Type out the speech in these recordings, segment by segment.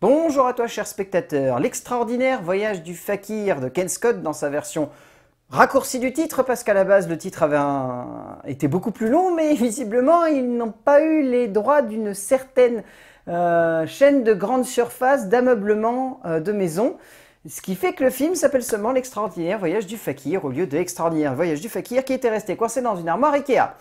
Bonjour à toi, cher spectateur. L'extraordinaire voyage du fakir de Ken Scott dans sa version raccourcie du titre, parce qu'à la base, le titre avait un... était beaucoup plus long, mais visiblement, ils n'ont pas eu les droits d'une certaine euh, chaîne de grande surface d'ameublement euh, de maison Ce qui fait que le film s'appelle seulement L'extraordinaire voyage du fakir au lieu de L'Extraordinaire voyage du fakir qui était resté coincé dans une armoire Ikea.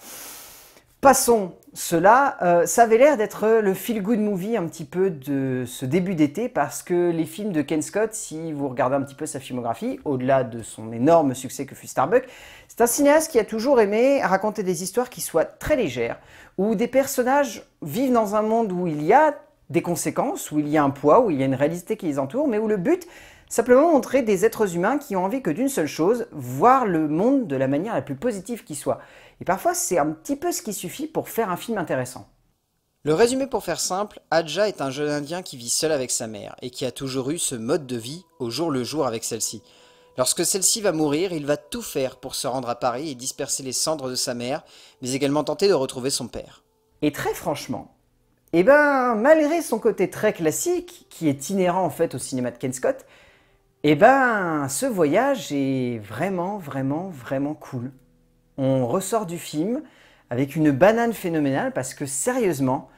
Passons cela, euh, ça avait l'air d'être le feel-good movie un petit peu de ce début d'été parce que les films de Ken Scott, si vous regardez un petit peu sa filmographie, au-delà de son énorme succès que fut Starbuck, c'est un cinéaste qui a toujours aimé raconter des histoires qui soient très légères, où des personnages vivent dans un monde où il y a des conséquences, où il y a un poids, où il y a une réalité qui les entoure, mais où le but Simplement montrer des êtres humains qui ont envie que d'une seule chose, voir le monde de la manière la plus positive qui soit. Et parfois, c'est un petit peu ce qui suffit pour faire un film intéressant. Le résumé pour faire simple, Adja est un jeune indien qui vit seul avec sa mère et qui a toujours eu ce mode de vie au jour le jour avec celle-ci. Lorsque celle-ci va mourir, il va tout faire pour se rendre à Paris et disperser les cendres de sa mère, mais également tenter de retrouver son père. Et très franchement, eh ben, malgré son côté très classique, qui est inhérent en fait au cinéma de Ken Scott, eh ben, ce voyage est vraiment, vraiment, vraiment cool. On ressort du film avec une banane phénoménale parce que sérieusement,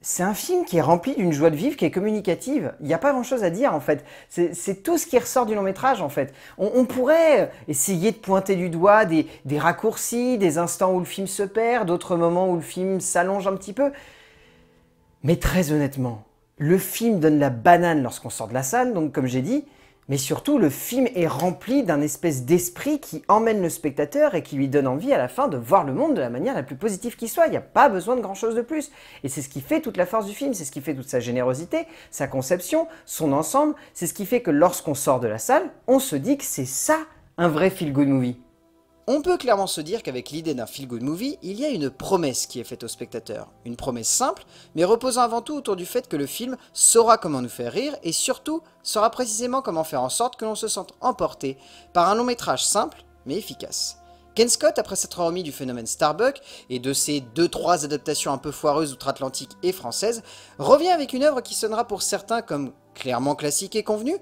c'est un film qui est rempli d'une joie de vivre, qui est communicative. Il n'y a pas grand-chose à dire en fait. C'est tout ce qui ressort du long métrage en fait. On, pourrait essayer de pointer du doigt des, des, raccourcis, des instants où le film se perd, d'autres moments où le film s'allonge un petit peu. Mais très honnêtement, le film donne la banane lorsqu'on sort de la salle, donc comme j'ai dit, mais surtout, le film est rempli d'un espèce d'esprit qui emmène le spectateur et qui lui donne envie à la fin de voir le monde de la manière la plus positive qui soit. Il n'y a pas besoin de grand-chose de plus. Et c'est ce qui fait toute la force du film, c'est ce qui fait toute sa générosité, sa conception, son ensemble. C'est ce qui fait que lorsqu'on sort de la salle, on se dit que c'est ça un vrai feel-good movie. On peut clairement se dire qu'avec l'idée d'un feel-good movie, il y a une promesse qui est faite au spectateur. Une promesse simple, mais reposant avant tout autour du fait que le film saura comment nous faire rire et surtout saura précisément comment faire en sorte que l'on se sente emporté par un long métrage simple mais efficace. Ken Scott, après s'être remis du phénomène Starbuck et de ses 2-3 adaptations un peu foireuses outre-Atlantique et françaises, revient avec une œuvre qui sonnera pour certains comme clairement classique et convenue,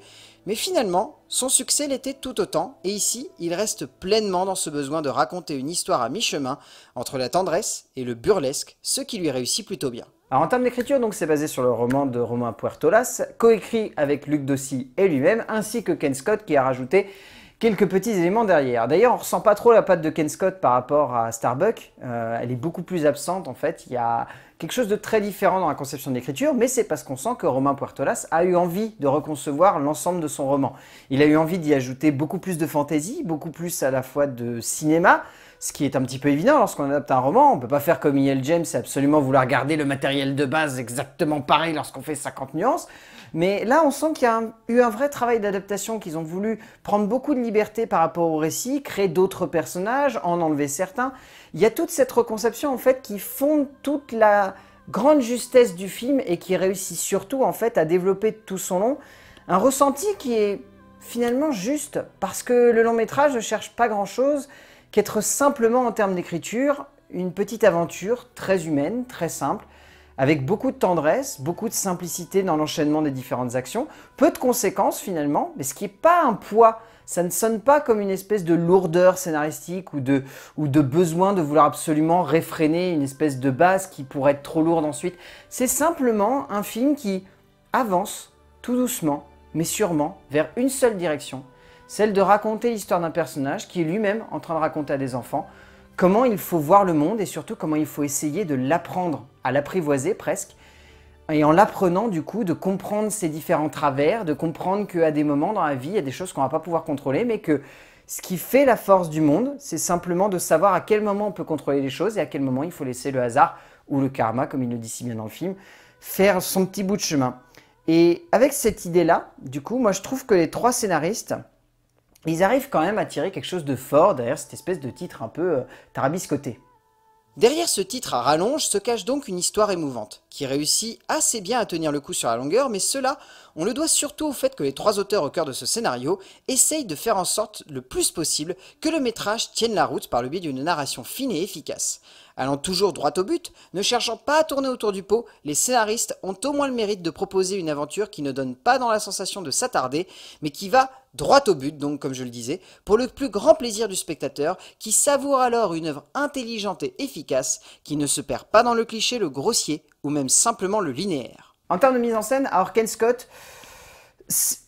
mais finalement, son succès l'était tout autant, et ici, il reste pleinement dans ce besoin de raconter une histoire à mi-chemin entre la tendresse et le burlesque, ce qui lui réussit plutôt bien. Alors en termes d'écriture, donc c'est basé sur le roman de Romain Puertolas, coécrit avec Luc Dossi et lui-même, ainsi que Ken Scott qui a rajouté quelques petits éléments derrière. D'ailleurs, on ressent pas trop la patte de Ken Scott par rapport à Starbuck. Euh, elle est beaucoup plus absente en fait. Il y a Quelque chose de très différent dans la conception de l'écriture, mais c'est parce qu'on sent que Romain Puertolas a eu envie de reconcevoir l'ensemble de son roman. Il a eu envie d'y ajouter beaucoup plus de fantaisie, beaucoup plus à la fois de cinéma, ce qui est un petit peu évident lorsqu'on adapte un roman. On ne peut pas faire comme E.L. James et absolument vouloir garder le matériel de base exactement pareil lorsqu'on fait 50 nuances. Mais là, on sent qu'il y a eu un vrai travail d'adaptation, qu'ils ont voulu prendre beaucoup de liberté par rapport au récit, créer d'autres personnages, en enlever certains. Il y a toute cette reconception en fait qui fonde toute la grande justesse du film et qui réussit surtout en fait à développer tout son long un ressenti qui est finalement juste parce que le long métrage ne cherche pas grand chose qu'être simplement en termes d'écriture une petite aventure très humaine, très simple, avec beaucoup de tendresse, beaucoup de simplicité dans l'enchaînement des différentes actions, peu de conséquences finalement, mais ce qui n'est pas un poids ça ne sonne pas comme une espèce de lourdeur scénaristique ou de, besoin de vouloir absolument réfréner une espèce de base qui pourrait être trop lourde ensuite. C'est simplement un film qui avance tout doucement, mais sûrement, vers une seule direction, celle de raconter l'histoire d'un personnage qui est lui-même en train de raconter à des enfants comment il faut voir le monde et surtout comment il faut essayer de l'apprendre à l'apprivoiser presque et en l'apprenant, du coup, de comprendre ces différents travers, de comprendre qu'à des moments dans la vie, il y a des choses qu'on ne va pas pouvoir contrôler, mais que ce qui fait la force du monde, c'est simplement de savoir à quel moment on peut contrôler les choses et à quel moment il faut laisser le hasard ou le karma, comme il le dit si bien dans le film, faire son petit bout de chemin. Et avec cette idée-là, du coup, moi je trouve que les trois scénaristes, ils arrivent quand même à tirer quelque chose de fort derrière cette espèce de titre un peu euh, tarabiscoté. Derrière ce titre à rallonge se cache donc une histoire émouvante, qui réussit assez bien à tenir le coup sur la longueur, mais cela, on le doit surtout au fait que les trois auteurs au cœur de ce scénario essayent de faire en sorte le plus possible que le métrage tienne la route par le biais d'une narration fine et efficace. Allant toujours droit au but, ne cherchant pas à tourner autour du pot, les scénaristes ont au moins le mérite de proposer une aventure qui ne donne pas dans la sensation de s'attarder, mais qui va droit au but, donc comme je le disais, pour le plus grand plaisir du spectateur, qui savoure alors une œuvre intelligente et efficace, qui ne se perd pas dans le cliché, le grossier, ou même simplement le linéaire. En termes de mise en scène, alors Ken Scott,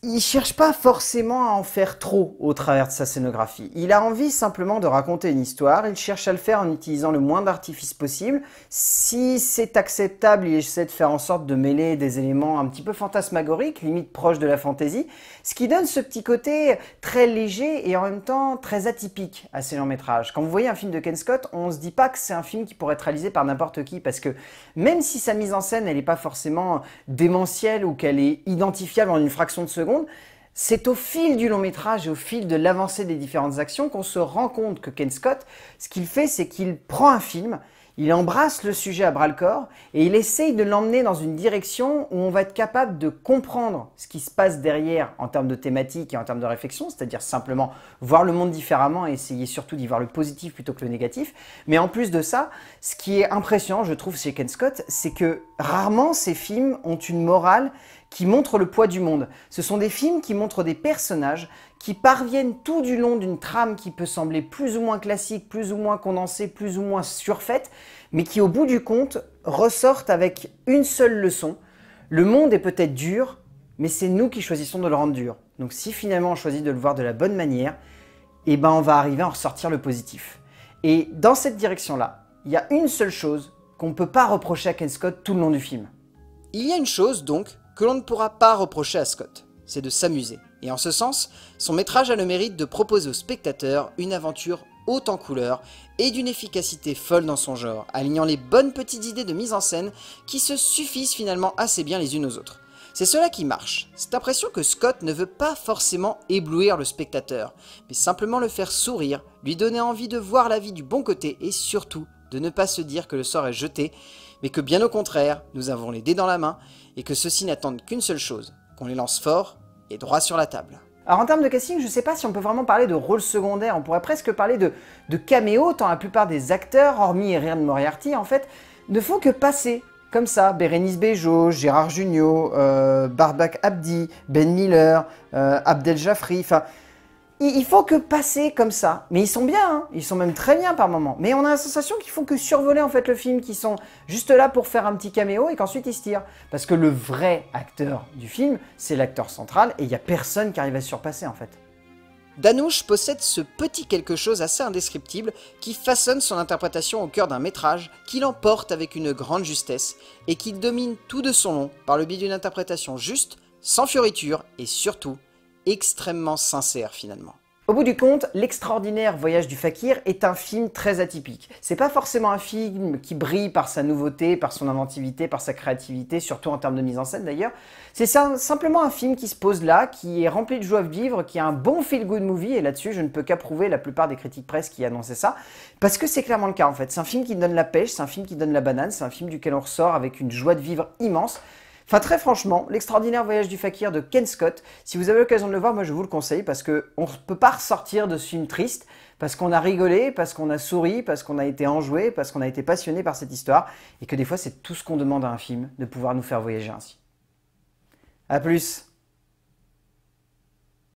il cherche pas forcément à en faire trop au travers de sa scénographie. Il a envie simplement de raconter une histoire, il cherche à le faire en utilisant le moins d'artifices possible. Si c'est acceptable, il essaie de faire en sorte de mêler des éléments un petit peu fantasmagoriques, limite proches de la fantaisie, ce qui donne ce petit côté très léger et en même temps très atypique à ses longs-métrages. Quand vous voyez un film de Ken Scott, on se dit pas que c'est un film qui pourrait être réalisé par n'importe qui, parce que même si sa mise en scène, elle n'est pas forcément démentielle ou qu'elle est identifiable en une fraction de seconde. C'est au fil du long métrage et au fil de l'avancée des différentes actions qu'on se rend compte que Ken Scott, ce qu'il fait, c'est qu'il prend un film, il embrasse le sujet à bras le corps et il essaye de l'emmener dans une direction où on va être capable de comprendre ce qui se passe derrière en termes de thématique et en termes de réflexion, c'est-à-dire simplement voir le monde différemment et essayer surtout d'y voir le positif plutôt que le négatif. Mais en plus de ça, ce qui est impressionnant, je trouve, chez Ken Scott, c'est que rarement ces films ont une morale qui montrent le poids du monde. Ce sont des films qui montrent des personnages qui parviennent tout du long d'une trame qui peut sembler plus ou moins classique, plus ou moins condensée, plus ou moins surfaite, mais qui au bout du compte ressortent avec une seule leçon. Le monde est peut-être dur, mais c'est nous qui choisissons de le rendre dur. Donc si finalement on choisit de le voir de la bonne manière, eh ben on va arriver à en ressortir le positif. Et dans cette direction-là, il y a une seule chose qu'on ne peut pas reprocher à Ken Scott tout le long du film. Il y a une chose donc que l'on ne pourra pas reprocher à Scott, c'est de s'amuser. Et en ce sens, son métrage a le mérite de proposer au spectateur une aventure haute en couleurs et d'une efficacité folle dans son genre, alignant les bonnes petites idées de mise en scène qui se suffisent finalement assez bien les unes aux autres. C'est cela qui marche, cette impression que Scott ne veut pas forcément éblouir le spectateur, mais simplement le faire sourire, lui donner envie de voir la vie du bon côté et surtout de ne pas se dire que le sort est jeté, mais que bien au contraire, nous avons les dés dans la main et que ceux-ci n'attendent qu'une seule chose, qu'on les lance fort et droit sur la table. Alors en termes de casting, je ne sais pas si on peut vraiment parler de rôle secondaire, on pourrait presque parler de, caméo, tant la plupart des acteurs, hormis Ryan Moriarty en fait, ne font que passer comme ça, Bérénice Bejo, Gérard Jugnot, euh, Barbac Abdi, Ben Miller, euh, Abdel Jaffri, enfin il faut que passer comme ça. Mais ils sont bien, hein. ils sont même très bien par moments. Mais on a la sensation qu'ils font que survoler en fait le film, qu'ils sont juste là pour faire un petit caméo et qu'ensuite ils se tirent. Parce que le vrai acteur du film, c'est l'acteur central et il n'y a personne qui arrive à surpasser en fait. Danouche possède ce petit quelque chose assez indescriptible qui façonne son interprétation au cœur d'un métrage, qu'il emporte avec une grande justesse et qu'il domine tout de son long par le biais d'une interprétation juste, sans fioriture et surtout extrêmement sincère finalement. Au bout du compte, L'extraordinaire voyage du fakir est un film très atypique. C'est pas forcément un film qui brille par sa nouveauté, par son inventivité, par sa créativité, surtout en termes de mise en scène d'ailleurs. C'est simplement un film qui se pose là, qui est rempli de joie de vivre, qui a un bon feel-good movie, et là-dessus je ne peux qu'approuver la plupart des critiques presse qui annonçaient ça, parce que c'est clairement le cas en fait. C'est un film qui donne la pêche, c'est un film qui donne la banane, c'est un film duquel on ressort avec une joie de vivre immense, Enfin, très franchement, l'extraordinaire voyage du fakir de Ken Scott, si vous avez l'occasion de le voir, moi je vous le conseille parce qu'on ne peut pas ressortir de ce film triste, parce qu'on a rigolé, parce qu'on a souri, parce qu'on a été enjoué, parce qu'on a été passionné par cette histoire, et que des fois c'est tout ce qu'on demande à un film, de pouvoir nous faire voyager ainsi. A plus